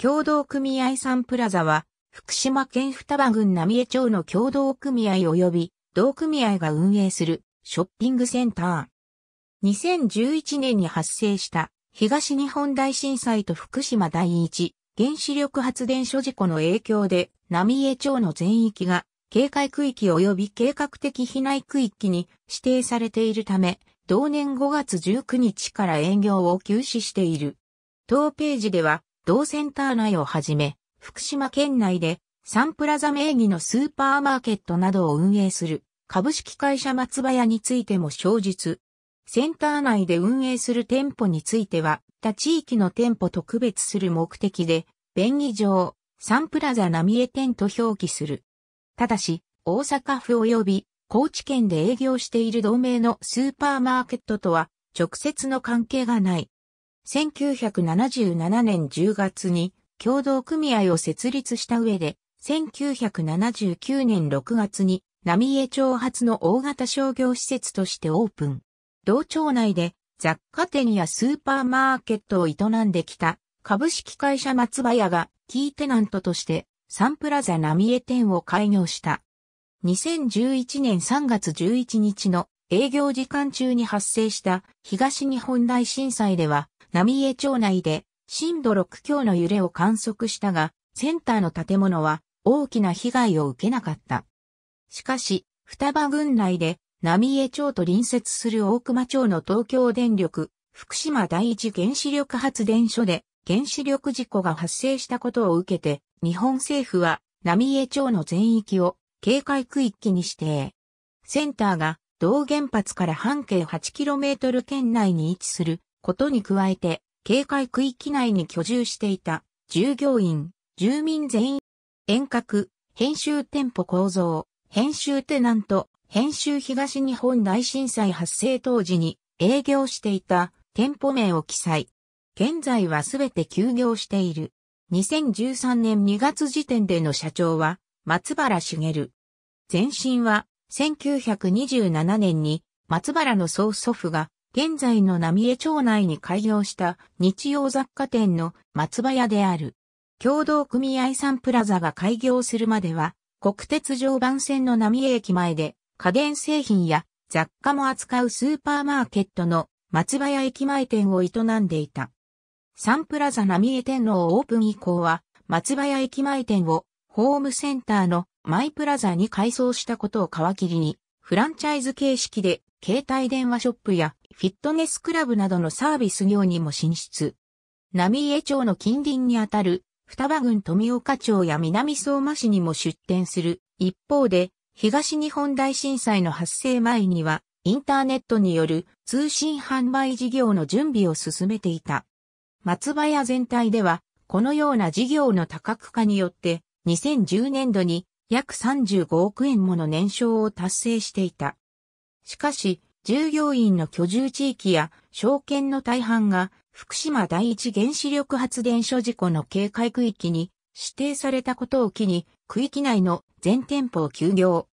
協同組合サンプラザは、福島県双葉郡浪江町の協同組合及び同組合が運営するショッピングセンター。2011年に発生した東日本大震災と福島第一原子力発電所事故の影響で浪江町の全域が警戒区域及び計画的避難区域に指定されているため、同年5月19日から営業を休止している。当ページでは同センター内をはじめ、福島県内でサンプラザ名義のスーパーマーケットなどを運営する株式会社松葉屋についても生述。センター内で運営する店舗については、他地域の店舗と区別する目的で、便宜上、サンプラザ浪江店と表記する。ただし、大阪府及び高知県で営業している同盟のスーパーマーケットとは直接の関係がない。1977年10月に共同組合を設立した上で、1979年6月に浪江町発の大型商業施設としてオープン。同町内で雑貨店やスーパーマーケットを営んできた株式会社松葉屋がキーテナントとしてサンプラザ浪江店を開業した。2011年3月11日の営業時間中に発生した東日本大震災では浪江町内で震度6強の揺れを観測したが、センターの建物は大きな被害を受けなかった。しかし、双葉郡内で浪江町と隣接する大熊町の東京電力福島第一原子力発電所で原子力事故が発生したことを受けて、日本政府は浪江町の全域を警戒区域に指定。センターが同原発から半径 8km 圏内に位置することに加えて、警戒区域内に居住していた従業員、住民全員、遠隔、編集店舗構造、編集テナント、編集東日本大震災発生当時に営業していた店舗名を記載。現在はすべて休業している。2013年2月時点での社長は松原茂。前身は1927年に松原の曽祖父が現在の浪江町内に開業した日用雑貨店の松葉屋である。共同組合サンプラザが開業するまでは、国鉄常磐線の浪江駅前で家電製品や雑貨も扱うスーパーマーケットの松葉屋駅前店を営んでいた。サンプラザ浪江店のオープン以降は、松葉屋駅前店をホームセンターのマイプラザに改装したことを皮切りに、フランチャイズ形式で携帯電話ショップやフィットネスクラブなどのサービス業にも進出。浪江町の近隣にあたる双葉郡富岡町や南相馬市にも出店する。一方で、東日本大震災の発生前には、インターネットによる通信販売事業の準備を進めていた。松葉屋全体では、このような事業の多角化によって、2010年度に約35億円もの年商を達成していた。しかし、従業員の居住地域や証券の大半が福島第一原子力発電所事故の警戒区域に指定されたことを機に区域内の全店舗を休業。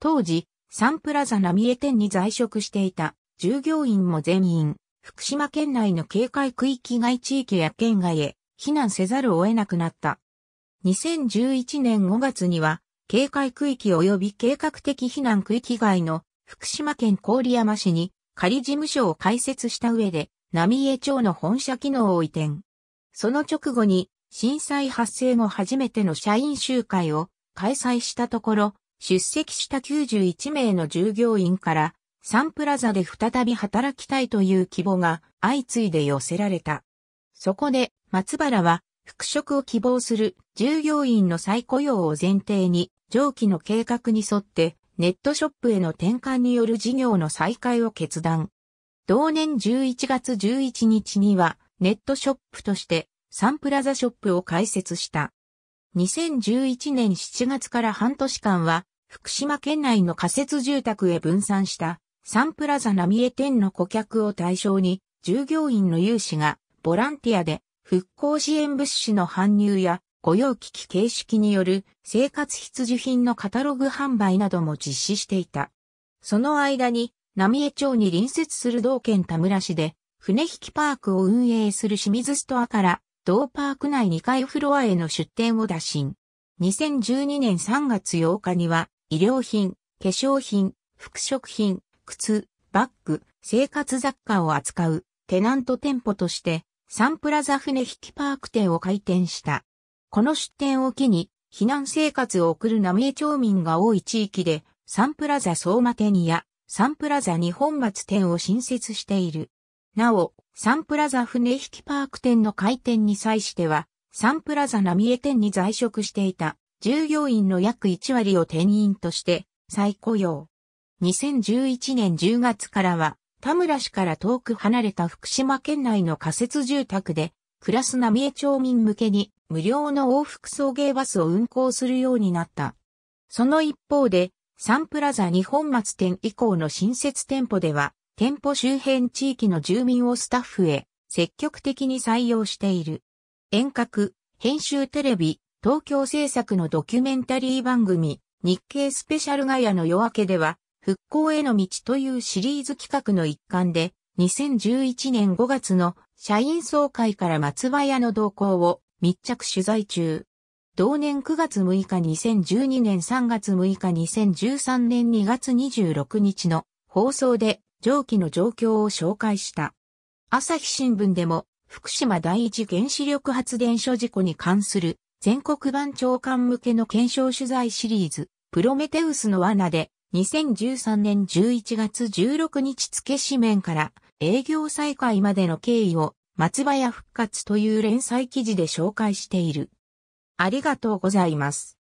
当時、サンプラザ並江店に在職していた従業員も全員、福島県内の警戒区域外地域や県外へ避難せざるを得なくなった。2011年5月には、警戒区域及び計画的避難区域外の福島県郡山市に仮事務所を開設した上で、浪江町の本社機能を移転。その直後に、震災発生後初めての社員集会を開催したところ、出席した91名の従業員から、サンプラザで再び働きたいという希望が相次いで寄せられた。そこで、松原は、復職を希望する従業員の再雇用を前提に、上記の計画に沿って、ネットショップへの転換による事業の再開を決断。同年11月11日にはネットショップとしてサンプラザショップを開設した。2011年7月から半年間は福島県内の仮設住宅へ分散したサンプラザ浪江店の顧客を対象に従業員の有志がボランティアで復興支援物資の搬入や雇用機器形式による生活必需品のカタログ販売なども実施していた。その間に、浪江町に隣接する道県田村市で、船引きパークを運営する清水ストアから、同パーク内2階フロアへの出店を打診。2012年3月8日には、医療品、化粧品、服飾品、靴、バッグ、生活雑貨を扱うテナント店舗として、サンプラザ船引きパーク店を開店した。この出店を機に、避難生活を送る浪江町民が多い地域で、サンプラザ相馬店や、サンプラザ日本松店を新設している。なお、サンプラザ船引パーク店の開店に際しては、サンプラザ浪江店に在職していた従業員の約1割を店員として再雇用。2011年10月からは、田村市から遠く離れた福島県内の仮設住宅でクラス並江町民向けに無料の往復送迎バスを運行するようになった。その一方で、サンプラザ日本松店以降の新設店舗では、店舗周辺地域の住民をスタッフへ積極的に採用している。遠隔、編集テレビ、東京制作のドキュメンタリー番組、日経スペシャルガヤの夜明けでは、復興への道というシリーズ企画の一環で、2011年5月の社員総会から松葉屋の動向を密着取材中。同年9月6日2012年3月6日2013年2月26日の放送で上記の状況を紹介した。朝日新聞でも福島第一原子力発電所事故に関する全国版長官向けの検証取材シリーズプロメテウスの罠で2013年11月16日付紙面から営業再開までの経緯を松葉屋復活という連載記事で紹介している。ありがとうございます。